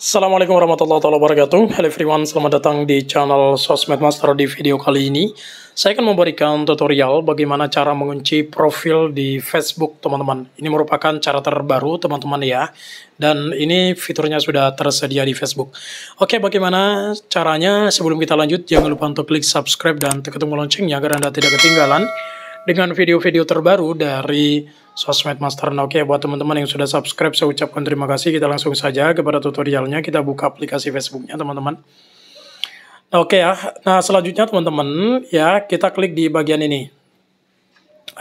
Assalamualaikum warahmatullahi wabarakatuh Hello everyone, selamat datang di channel Sosmed Master Di video kali ini Saya akan memberikan tutorial bagaimana cara mengunci profil di Facebook teman-teman Ini merupakan cara terbaru teman-teman ya Dan ini fiturnya sudah tersedia di Facebook Oke bagaimana caranya, sebelum kita lanjut Jangan lupa untuk klik subscribe dan tekan tombol loncengnya Agar Anda tidak ketinggalan dengan video-video terbaru dari sosmed Master Nokia. Buat teman-teman yang sudah subscribe, saya ucapkan terima kasih. Kita langsung saja kepada tutorialnya. Kita buka aplikasi Facebooknya, teman-teman. Oke okay ya. Nah, selanjutnya teman-teman, ya kita klik di bagian ini.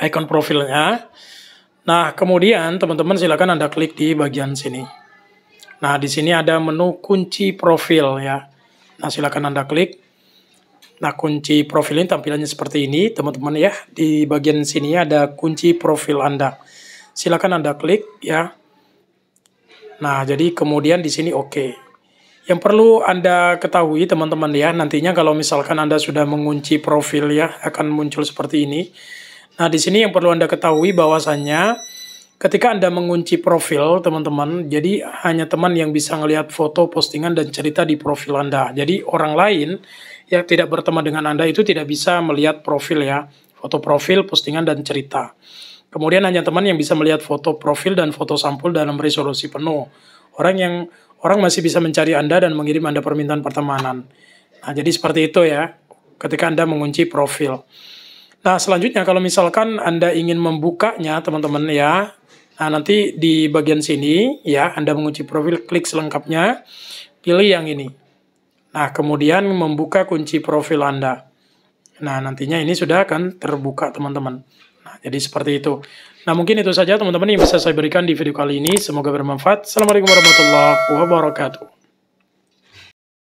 Icon profilnya. Nah, kemudian teman-teman silakan Anda klik di bagian sini. Nah, di sini ada menu kunci profil ya. Nah, silakan Anda klik. Nah, kunci profil ini tampilannya seperti ini, teman-teman ya. Di bagian sini ada kunci profil Anda. Silakan Anda klik ya. Nah, jadi kemudian di sini oke. Okay. Yang perlu Anda ketahui teman-teman ya, nantinya kalau misalkan Anda sudah mengunci profil ya, akan muncul seperti ini. Nah, di sini yang perlu Anda ketahui bahwasannya ketika Anda mengunci profil teman-teman, jadi hanya teman yang bisa melihat foto, postingan, dan cerita di profil Anda. Jadi orang lain yang tidak berteman dengan Anda itu tidak bisa melihat profil ya, foto profil, postingan, dan cerita. Kemudian hanya teman yang bisa melihat foto profil dan foto sampul dalam resolusi penuh. Orang yang orang masih bisa mencari Anda dan mengirim Anda permintaan pertemanan. Nah, jadi seperti itu ya ketika Anda mengunci profil. Nah, selanjutnya kalau misalkan Anda ingin membukanya, teman-teman ya. Nah, nanti di bagian sini ya Anda mengunci profil, klik selengkapnya, pilih yang ini. Nah, kemudian membuka kunci profil Anda. Nah, nantinya ini sudah akan terbuka, teman-teman. Nah, jadi seperti itu. Nah, mungkin itu saja teman-teman yang bisa saya berikan di video kali ini. Semoga bermanfaat. Assalamualaikum warahmatullahi wabarakatuh.